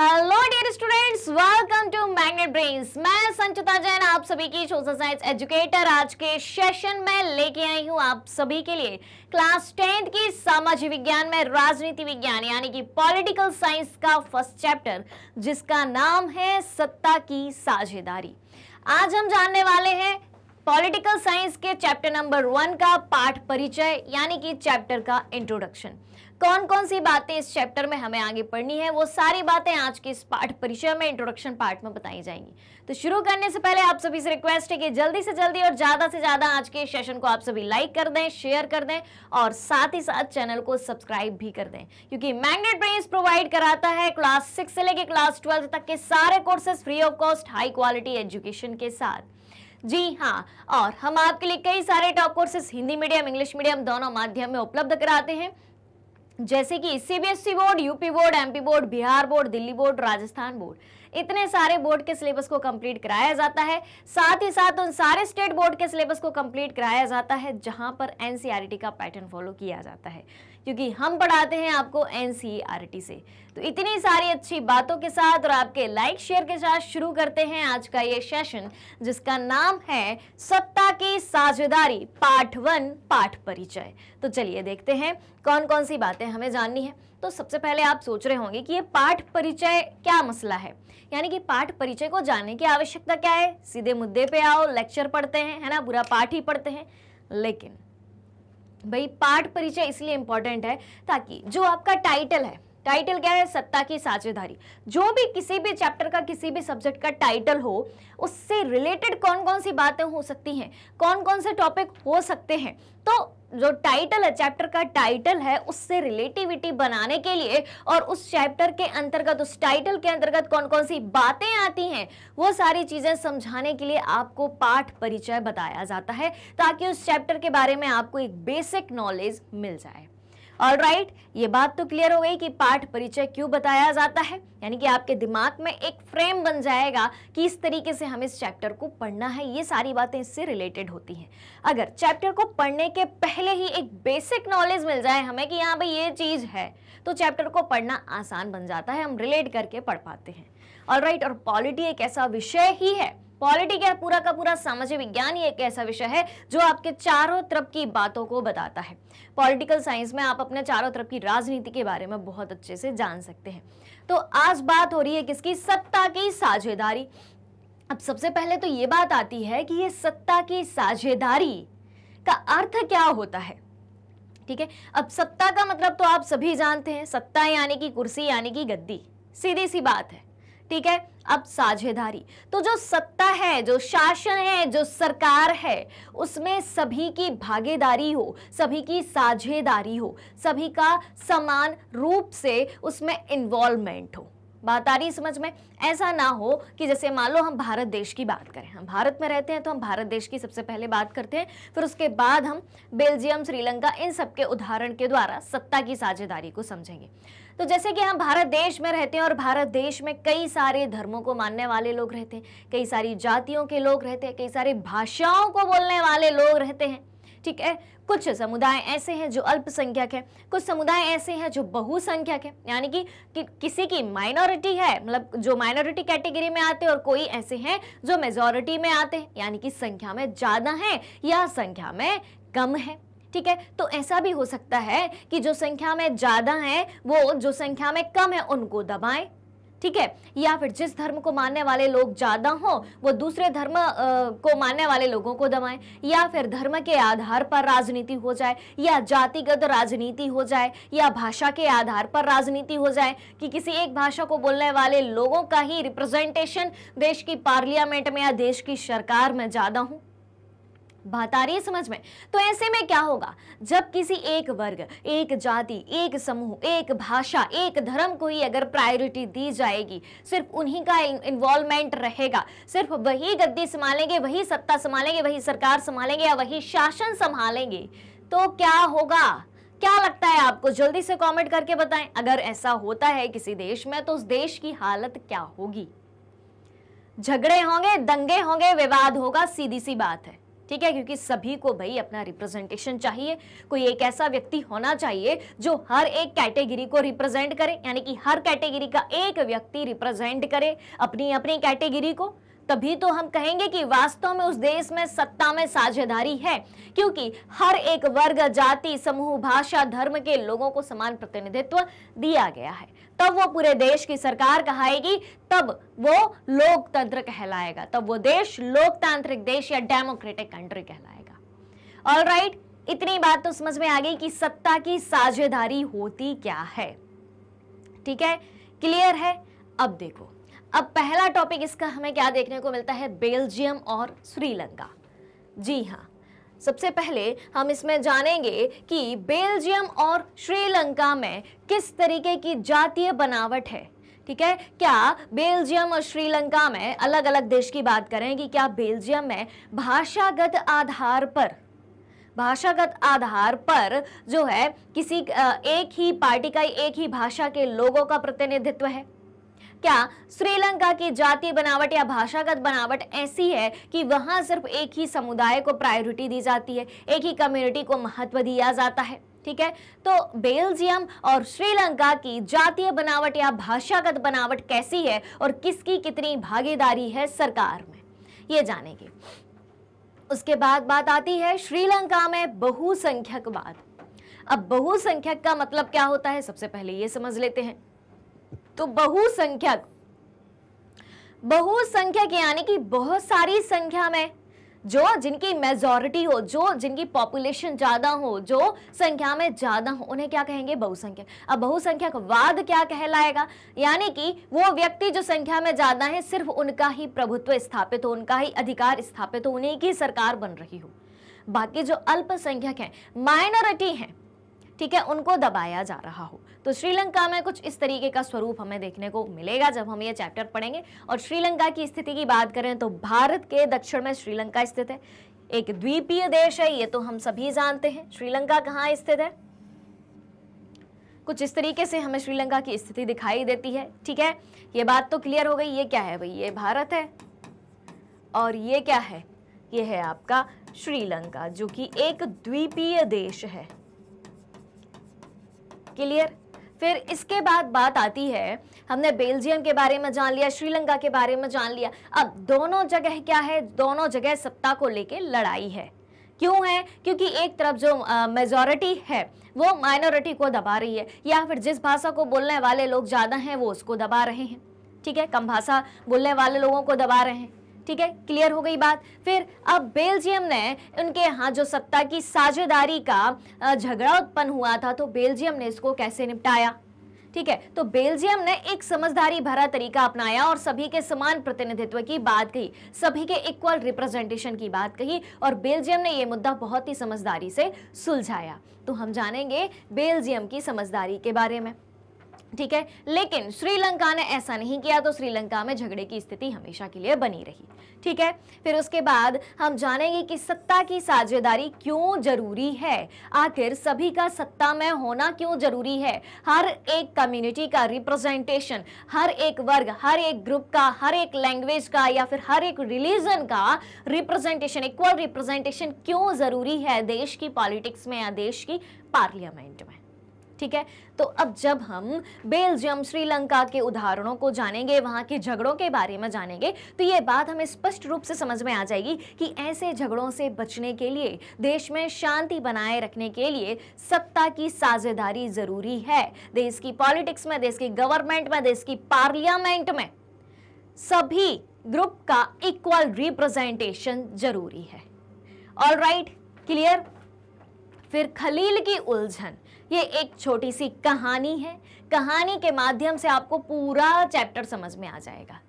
Hello dear students welcome to Magnet Brains मैं संचिता जैन आप सभी की सोशल साइंस एजुकेटर आज के सेशन में लेके आई हूँ आप सभी के लिए क्लास टेंथ की सामाजिक विज्ञान में राजनीति विज्ञान यानी कि पॉलिटिकल साइंस का फर्स्ट चैप्टर जिसका नाम है सत्ता की साझेदारी आज हम जानने वाले हैं पॉलिटिकल साइंस के चैप्टर नंबर वन का पाठ परिचय यानी कि चैप्टर का इंट्रोडक्शन कौन कौन सी बातें इस चैप्टर में हमें आगे पढ़नी है वो सारी बातें आज के इस पाठ परिचय में इंट्रोडक्शन पार्ट में बताई जाएंगी तो शुरू करने से पहले आप सभी से रिक्वेस्ट है कि जल्दी से जल्दी और ज़्यादा से ज़्यादा आज के सेशन को आप सभी लाइक कर दें शेयर कर दें और साथ ही साथ चैनल को सब्सक्राइब भी कर दें क्योंकि मैग्नेट प्रेस प्रोवाइड कराता है क्लास सिक्स से लेकर क्लास ट्वेल्थ तक के सारे courses free of cost high quality education के साथ जी हाँ और हम आपके लिए कई सारे top courses Hindi medium English medium दोनों माध्यम में उपलब्ध कराते हैं जैसे कि CBSE e board UP board MP board Bihar board Delhi board Rajasthan board इतने सारे बोर्ड के सिलेबस को कंप्लीट कराया जाता है साथ ही साथ उन सारे स्टेट बोर्ड के सिलेबस को कंप्लीट कराया जाता है जहां पर एनसीआरटी e का पैटर्न फॉलो किया जाता है क्योंकि हम पढ़ाते हैं आपको एन e से तो इतनी सारी अच्छी बातों के साथ और आपके लाइक शेयर के साथ शुरू करते हैं आज का ये सेशन जिसका नाम है सत्ता की साझेदारी पार्ट वन पाठ परिचय तो चलिए देखते हैं कौन कौन सी बातें हमें जाननी है तो सबसे पहले आप सोच रहे होंगे कि ये पाठ परिचय क्या मसला है यानी कि पाठ परिचय को जानने की आवश्यकता क्या है सीधे मुद्दे पे आओ लेक्चर पढ़ते हैं है ना बुरा पाठ ही पढ़ते हैं लेकिन भाई पाठ परिचय इसलिए इंपॉर्टेंट है ताकि जो आपका टाइटल है टाइटल क्या है सत्ता की साझेदारी जो भी किसी भी चैप्टर का किसी भी सब्जेक्ट का टाइटल हो उससे रिलेटेड कौन कौन सी बातें हो सकती हैं कौन कौन से टॉपिक हो सकते हैं तो जो टाइटल है चैप्टर का टाइटल है उससे रिलेटिविटी बनाने के लिए और उस चैप्टर के अंतर्गत उस टाइटल के अंतर्गत कौन कौन सी बातें आती हैं वो सारी चीज़ें समझाने के लिए आपको पाठ परिचय बताया जाता है ताकि उस चैप्टर के बारे में आपको एक बेसिक नॉलेज मिल जाए और राइट ये बात तो क्लियर हो गई कि पाठ परिचय क्यों बताया जाता है यानी कि आपके दिमाग में एक फ्रेम बन जाएगा कि इस तरीके से हम इस चैप्टर को पढ़ना है ये सारी बातें इससे रिलेटेड होती हैं अगर चैप्टर को पढ़ने के पहले ही एक बेसिक नॉलेज मिल जाए हमें कि यहाँ पर ये चीज़ है तो चैप्टर को पढ़ना आसान बन जाता है हम रिलेट करके पढ़ पाते हैं ऑल right, और पॉलिटी एक ऐसा विषय ही है पॉलिटी क्या पूरा का पूरा सामाजिक विज्ञान ही एक ऐसा विषय है जो आपके चारों तरफ की बातों को बताता है पॉलिटिकल साइंस में आप अपने चारों तरफ की राजनीति के बारे में बहुत अच्छे से जान सकते हैं तो आज बात हो रही है किसकी सत्ता की साझेदारी अब सबसे पहले तो ये बात आती है कि ये सत्ता की साझेदारी का अर्थ क्या होता है ठीक है अब सत्ता का मतलब तो आप सभी जानते हैं सत्ता यानी कि कुर्सी यानी कि गद्दी सीधी सी बात है ठीक है अब साझेदारी तो जो सत्ता है जो शासन है जो सरकार है उसमें सभी की भागीदारी हो सभी की साझेदारी हो सभी का समान रूप से उसमें इन्वॉल्वमेंट हो बात आ रही समझ में ऐसा ना हो कि जैसे मान लो हम भारत देश की बात करें हम भारत में रहते हैं तो हम भारत देश की सबसे पहले बात करते हैं फिर उसके बाद हम बेल्जियम श्रीलंका इन सब के उदाहरण के द्वारा सत्ता की साझेदारी को समझेंगे तो जैसे कि हम भारत देश में रहते हैं और भारत देश में कई सारे धर्मों को मानने वाले लोग रहते हैं कई सारी जातियों के लोग रहते हैं कई सारी भाषाओं को बोलने वाले लोग रहते हैं ठीक है कुछ समुदाय ऐसे हैं जो अल्पसंख्यक है कुछ समुदाय ऐसे हैं जो बहुसंख्यक है यानी कि, कि किसी की माइनॉरिटी है मतलब जो माइनॉरिटी कैटेगरी में आते हैं और कोई ऐसे हैं जो मेजोरिटी में आते हैं यानी कि संख्या में ज़्यादा है या संख्या में कम है ठीक है तो ऐसा भी हो सकता है कि जो संख्या में ज़्यादा है वो जो संख्या में कम है उनको दबाएं ठीक है या फिर जिस धर्म को मानने वाले लोग ज़्यादा हों वो दूसरे धर्म आ, को मानने वाले लोगों को दबाएं या फिर धर्म के आधार पर राजनीति हो जाए या जातिगत राजनीति हो जाए या भाषा के आधार पर राजनीति हो जाए कि किसी एक भाषा को बोलने वाले लोगों का ही रिप्रेजेंटेशन देश की पार्लियामेंट में या देश की सरकार में ज़्यादा हूँ बात आ रही है समझ में तो ऐसे में क्या होगा जब किसी एक वर्ग एक जाति एक समूह एक भाषा एक धर्म को ही अगर प्रायोरिटी दी जाएगी सिर्फ उन्हीं का इन्वॉल्वमेंट रहेगा सिर्फ वही गद्दी संभालेंगे वही सत्ता संभालेंगे वही सरकार संभालेंगे या वही शासन संभालेंगे तो क्या होगा क्या लगता है आपको जल्दी से कॉमेंट करके बताएं अगर ऐसा होता है किसी देश में तो उस देश की हालत क्या होगी झगड़े होंगे दंगे होंगे विवाद होगा सीधी सी बात है ठीक है क्योंकि सभी को भाई अपना रिप्रेजेंटेशन चाहिए कोई एक ऐसा व्यक्ति होना चाहिए जो हर एक कैटेगरी को रिप्रेजेंट करे यानी कि हर कैटेगरी का एक व्यक्ति रिप्रेजेंट करे अपनी अपनी कैटेगरी को तभी तो हम कहेंगे कि वास्तव में उस देश में सत्ता में साझेदारी है क्योंकि हर एक वर्ग जाति समूह भाषा धर्म के लोगों को समान प्रतिनिधित्व दिया गया है तब वो पूरे देश की सरकार कहाएगी तब वो लोकतंत्र कहलाएगा तब वो देश लोकतांत्रिक देश या डेमोक्रेटिक कंट्री कहलाएगा ऑल राइट right, इतनी बात तो समझ में आ गई कि सत्ता की साझेदारी होती क्या है ठीक है क्लियर है अब देखो अब पहला टॉपिक इसका हमें क्या देखने को मिलता है बेल्जियम और श्रीलंका जी हाँ सबसे पहले हम इसमें जानेंगे कि बेल्जियम और श्रीलंका में किस तरीके की जातीय बनावट है ठीक है क्या बेल्जियम और श्रीलंका में अलग अलग देश की बात करें कि क्या बेल्जियम में भाषागत आधार पर भाषागत आधार पर जो है किसी एक ही पार्टी का एक ही भाषा के लोगों का प्रतिनिधित्व है क्या श्रीलंका की जातीय बनावट या भाषागत बनावट ऐसी है कि वहां सिर्फ एक ही समुदाय को प्रायोरिटी दी जाती है एक ही कम्युनिटी को महत्व दिया जाता है ठीक है तो बेल्जियम और श्रीलंका की जातीय बनावट या भाषागत बनावट कैसी है और किसकी कितनी भागीदारी है सरकार में ये जानेंगे उसके बाद बात आती है श्रीलंका में बहुसंख्यकवाद अब बहुसंख्यक का मतलब क्या होता है सबसे पहले ये समझ लेते हैं तो बहुसंख्यक बहुसंख्यक यानी कि बहुत सारी संख्या में जो जिनकी मेजोरिटी हो जो जिनकी पॉपुलेशन ज़्यादा हो जो संख्या में ज़्यादा हो उन्हें क्या कहेंगे बहुसंख्यक अब बहुसंख्यक वाद क्या कहलाएगा यानी कि वो व्यक्ति जो संख्या में ज़्यादा है सिर्फ उनका ही प्रभुत्व स्थापित हो उनका ही अधिकार स्थापित हो उन्हीं की सरकार बन रही हो बाकी जो अल्पसंख्यक है माइनॉरिटी है ठीक है उनको दबाया जा रहा हो तो श्रीलंका में कुछ इस तरीके का स्वरूप हमें देखने को मिलेगा जब हम ये चैप्टर पढ़ेंगे और श्रीलंका की स्थिति की बात करें तो भारत के दक्षिण में श्रीलंका स्थित है एक द्वीपीय देश है ये तो हम सभी जानते हैं श्रीलंका कहाँ स्थित है कुछ इस तरीके से हमें श्रीलंका की स्थिति दिखाई देती है ठीक है ये बात तो क्लियर हो गई ये क्या है भाई ये भारत है और ये क्या है ये है आपका श्रीलंका जो कि एक द्वीपीय देश है क्लियर फिर इसके बाद बात आती है हमने बेल्जियम के बारे में जान लिया श्रीलंका के बारे में जान लिया अब दोनों जगह क्या है दोनों जगह सत्ता को लेके लड़ाई है क्यों है क्योंकि एक तरफ जो मेजोरिटी है वो माइनॉरिटी को दबा रही है या फिर जिस भाषा को बोलने वाले लोग ज़्यादा हैं वो उसको दबा रहे हैं ठीक है कम भाषा बोलने वाले लोगों को दबा रहे हैं ठीक है क्लियर हो गई बात फिर अब बेल्जियम ने उनके यहाँ जो सत्ता की साझेदारी का झगड़ा उत्पन्न हुआ था तो बेल्जियम ने इसको कैसे निपटाया ठीक है तो बेल्जियम ने एक समझदारी भरा तरीका अपनाया और सभी के समान प्रतिनिधित्व की बात कही सभी के इक्वल रिप्रेजेंटेशन की बात कही और बेल्जियम ने यह मुद्दा बहुत ही समझदारी से सुलझाया तो हम जानेंगे बेल्जियम की समझदारी के बारे में ठीक है लेकिन श्रीलंका ने ऐसा नहीं किया तो श्रीलंका में झगड़े की स्थिति हमेशा के लिए बनी रही ठीक है फिर उसके बाद हम जानेंगे कि सत्ता की साझेदारी क्यों जरूरी है आखिर सभी का सत्ता में होना क्यों जरूरी है हर एक कम्युनिटी का रिप्रेजेंटेशन हर एक वर्ग हर एक ग्रुप का हर एक लैंग्वेज का या फिर हर एक रिलीजन का रिप्रेजेंटेशन इक्वल रिप्रेजेंटेशन क्यों जरूरी है देश की पॉलिटिक्स में या देश की पार्लियामेंट में ठीक है तो अब जब हम बेल्जियम श्रीलंका के उदाहरणों को जानेंगे वहां के झगड़ों के बारे में जानेंगे तो ये बात हमें स्पष्ट रूप से समझ में आ जाएगी कि ऐसे झगड़ों से बचने के लिए देश में शांति बनाए रखने के लिए सत्ता की साझेदारी जरूरी है देश की पॉलिटिक्स में देश की गवर्नमेंट में देश की पार्लियामेंट में सभी ग्रुप का इक्वल रिप्रेजेंटेशन जरूरी है ऑल राइट क्लियर फिर खलील की उलझन ये एक छोटी सी कहानी है कहानी के माध्यम से आपको पूरा चैप्टर समझ में आ जाएगा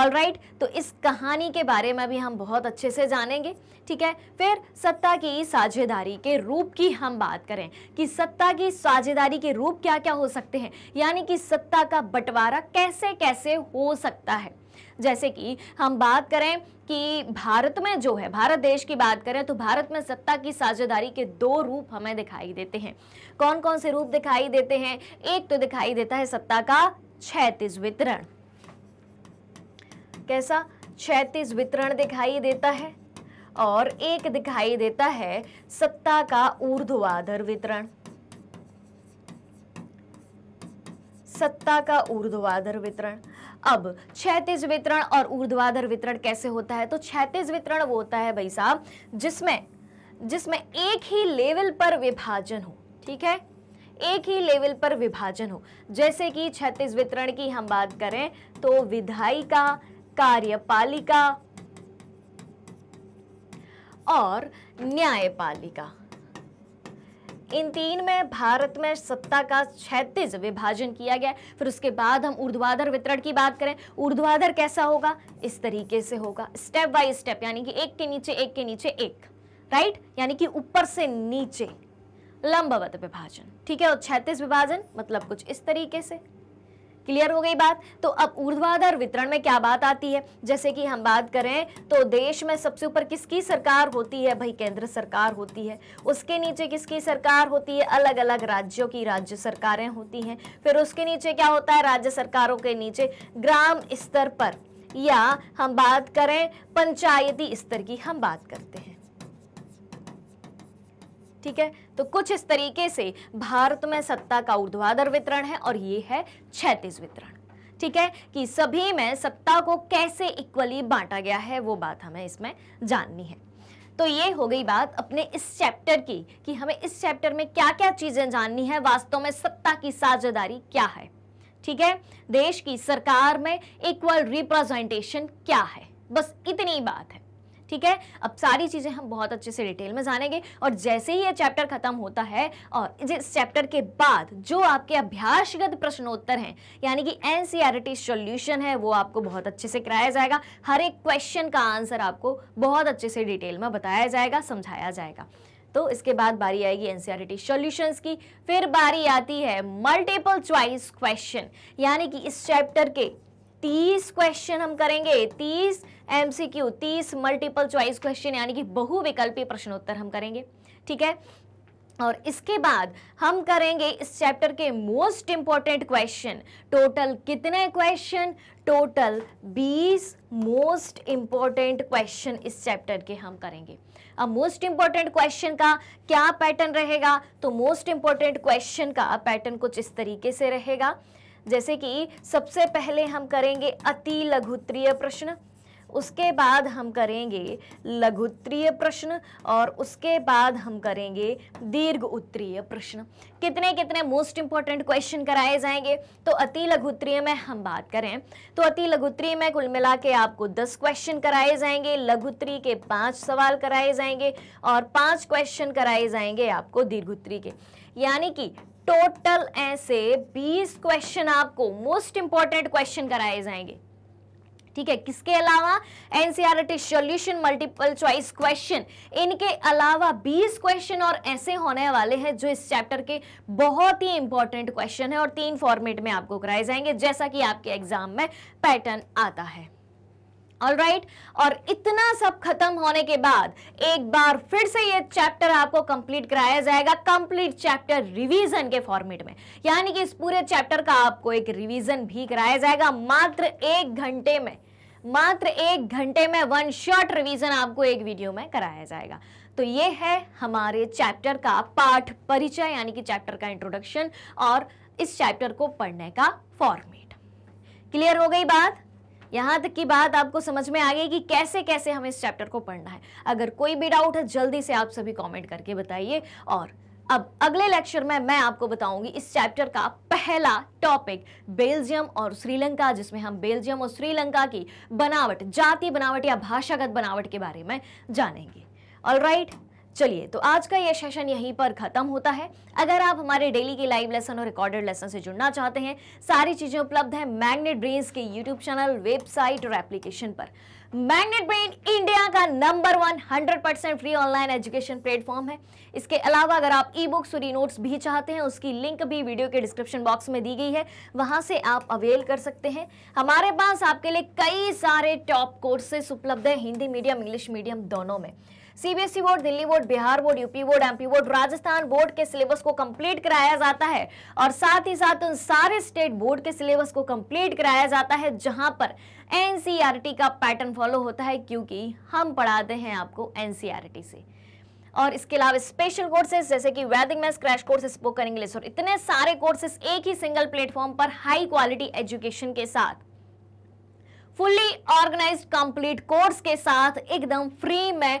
ऑल राइट right, तो इस कहानी के बारे में भी हम बहुत अच्छे से जानेंगे ठीक है फिर सत्ता की साझेदारी के रूप की हम बात करें कि सत्ता की साझेदारी के रूप क्या क्या हो सकते हैं यानी कि सत्ता का बंटवारा कैसे कैसे हो सकता है जैसे कि हम बात करें कि भारत में जो है भारत देश की बात करें तो भारत में सत्ता की साझेदारी के दो रूप हमें दिखाई देते हैं कौन कौन से रूप दिखाई देते हैं एक तो दिखाई देता है सत्ता का क्षेत्र वितरण कैसा क्षेत्र वितरण दिखाई देता है और एक दिखाई देता है सत्ता का ऊर्ध्वाधर वितरण सत्ता का ऊर्ध्वाधर वितरण अब क्षैतिज वितरण और ऊर्ध्वाधर वितरण कैसे होता है तो क्षैतिज वितरण वो होता है भाई साहब जिसमें जिसमें एक ही लेवल पर विभाजन हो ठीक है एक ही लेवल पर विभाजन हो जैसे कि क्षैतिज वितरण की हम बात करें तो विधायिका कार्यपालिका और न्यायपालिका इन तीन में भारत में सत्ता का छैतीस विभाजन किया गया फिर उसके बाद हम ऊर्ध्वाधर वितरण की बात करें ऊर्ध्वाधर कैसा होगा इस तरीके से होगा स्टेप बाय स्टेप यानी कि एक के नीचे एक के नीचे एक राइट यानी कि ऊपर से नीचे लंबवत विभाजन ठीक है और छैतीस विभाजन मतलब कुछ इस तरीके से क्लियर हो गई बात तो अब ऊर्ध्वाधर वितरण में क्या बात आती है जैसे कि हम बात करें तो देश में सबसे ऊपर किसकी सरकार होती है भाई केंद्र सरकार होती है उसके नीचे किसकी सरकार होती है अलग अलग राज्यों की राज्य सरकारें होती हैं फिर उसके नीचे क्या होता है राज्य सरकारों के नीचे ग्राम स्तर पर या हम बात करें पंचायती स्तर की हम बात करते हैं ठीक है तो कुछ इस तरीके से भारत में सत्ता का ऊर्ध्वाधर वितरण है और ये है छैतीस वितरण ठीक है कि सभी में सत्ता को कैसे इक्वली बांटा गया है वो बात हमें इसमें जाननी है तो ये हो गई बात अपने इस चैप्टर की कि हमें इस चैप्टर में क्या क्या चीज़ें जाननी है वास्तव में सत्ता की साझेदारी क्या है ठीक है देश की सरकार में इक्वल रिप्रेजेंटेशन क्या है बस इतनी बात है ठीक है अब सारी चीज़ें हम बहुत अच्छे से डिटेल में जानेंगे और जैसे ही ये चैप्टर खत्म होता है और इस चैप्टर के बाद जो आपके अभ्यासगत प्रश्नोत्तर हैं यानी कि एन सॉल्यूशन e है वो आपको बहुत अच्छे से कराया जाएगा हर एक क्वेश्चन का आंसर आपको बहुत अच्छे से डिटेल में बताया जाएगा समझाया जाएगा तो इसके बाद बारी आएगी एनसीईआरटी सॉल्यूशंस e की फिर बारी आती है मल्टीपल चॉइस क्वेश्चन यानी कि इस चैप्टर के 30 क्वेश्चन हम करेंगे 30 एमसीक्यू 30 मल्टीपल चॉइस क्वेश्चन यानी कि बहुविकल्पी प्रश्नोत्तर हम करेंगे ठीक है और इसके बाद हम करेंगे इस चैप्टर के मोस्ट इंपॉर्टेंट क्वेश्चन टोटल कितने question total 20 most important question इस चैप्टर के हम करेंगे अब मोस्ट इंपॉर्टेंट क्वेश्चन का क्या पैटर्न रहेगा तो मोस्ट इंपॉर्टेंट क्वेश्चन का पैटर्न कुछ इस तरीके से रहेगा जैसे कि सबसे पहले हम करेंगे अति लघुत्रीय प्रश्न उसके बाद हम करेंगे लघु उत्तरीय प्रश्न और उसके बाद हम करेंगे दीर्घ उत्तरीय प्रश्न कितने कितने मोस्ट इंपॉर्टेंट क्वेश्चन कराए जाएंगे तो अति उत्तरीय में हम बात करें तो अति उत्तरीय में कुल मिला के आपको दस क्वेश्चन कराए जाएंगे उत्तरी के पाँच सवाल कराए जाएंगे और पांच क्वेश्चन कराए जाएंगे आपको उत्तरी के यानी कि टोटल ऐसे 20 क्वेश्चन आपको मोस्ट इंपॉर्टेंट क्वेश्चन कराए जाएंगे ठीक है किसके अलावा NCERT solution multiple choice question इनके अलावा 20 क्वेश्चन और ऐसे होने वाले हैं जो इस चैप्टर के बहुत ही इंपॉर्टेंट क्वेश्चन है और तीन फॉर्मेट में आपको कराए जाएंगे जैसा कि आपके एग्जाम में पैटर्न आता है ऑलराइट right? और इतना सब खत्म होने के बाद एक बार फिर से ये चैप्टर आपको कंप्लीट कराया जाएगा कंप्लीट चैप्टर रिवीजन के फॉर्मेट में यानी कि इस पूरे चैप्टर का आपको एक रिवीजन भी कराया जाएगा मात्र एक घंटे में मात्र एक घंटे में वन शॉट रिवीजन आपको एक वीडियो में कराया जाएगा तो ये है हमारे चैप्टर का पाठ परिचय यानी कि चैप्टर का इंट्रोडक्शन और इस चैप्टर को पढ़ने का फॉर्मेट क्लियर हो गई बात यहाँ तक की बात आपको समझ में आ गई कि कैसे कैसे हमें इस चैप्टर को पढ़ना है अगर कोई भी डाउट है जल्दी से आप सभी कॉमेंट करके बताइए और अब अगले लेक्चर में मैं आपको बताऊंगी इस चैप्टर का पहला टॉपिक बेल्जियम और श्रीलंका जिसमें हम बेल्जियम और श्रीलंका की बनावट जाति बनावट या भाषागत बनावट के बारे में जानेंगे ऑल राइट right, चलिए तो आज का ये सेशन यहीं पर खत्म होता है अगर आप हमारे डेली के लाइव लेसन और रिकॉर्डेड लेसन से जुड़ना चाहते हैं सारी चीजें उपलब्ध है मैग्नेट ब्रेन के यूट्यूब चैनल वेबसाइट और एप्लीकेशन पर मैग्नेट ब्रेन इंडिया का number one hundred percent free online education platform है इसके अलावा अगर आप ई बुक्स और ई नोट्स भी चाहते हैं उसकी लिंक भी वीडियो के डिस्क्रिप्शन बॉक्स में दी गई है वहां से आप अवेल कर सकते हैं हमारे पास आपके लिए कई सारे टॉप कोर्सेस उपलब्ध है हिंदी मीडियम इंग्लिश मीडियम दोनों में CBSE board e Delhi board Bihar board UP board MP board Rajasthan board के सिलेबस को कंप्लीट कराया जाता है और साथ ही साथ उन सारे स्टेट बोर्ड के सिलेबस को कंप्लीट कराया जाता है जहां पर एनसीईआरटी e का पैटर्न फॉलो होता है क्योंकि हम पढ़ाते हैं आपको एनसीईआरटी e से और इसके अलावा स्पेशल कोर्सेज जैसे कि Vedic maths crash courses spoken English और इतने सारे कोर्सेज एक ही सिंगल प्लेटफॉर्म पर हाई क्वालिटी एजुकेशन के साथ फुल्ली ऑर्गेनाइज्ड कंप्लीट कोर्स के साथ एकदम फ्री में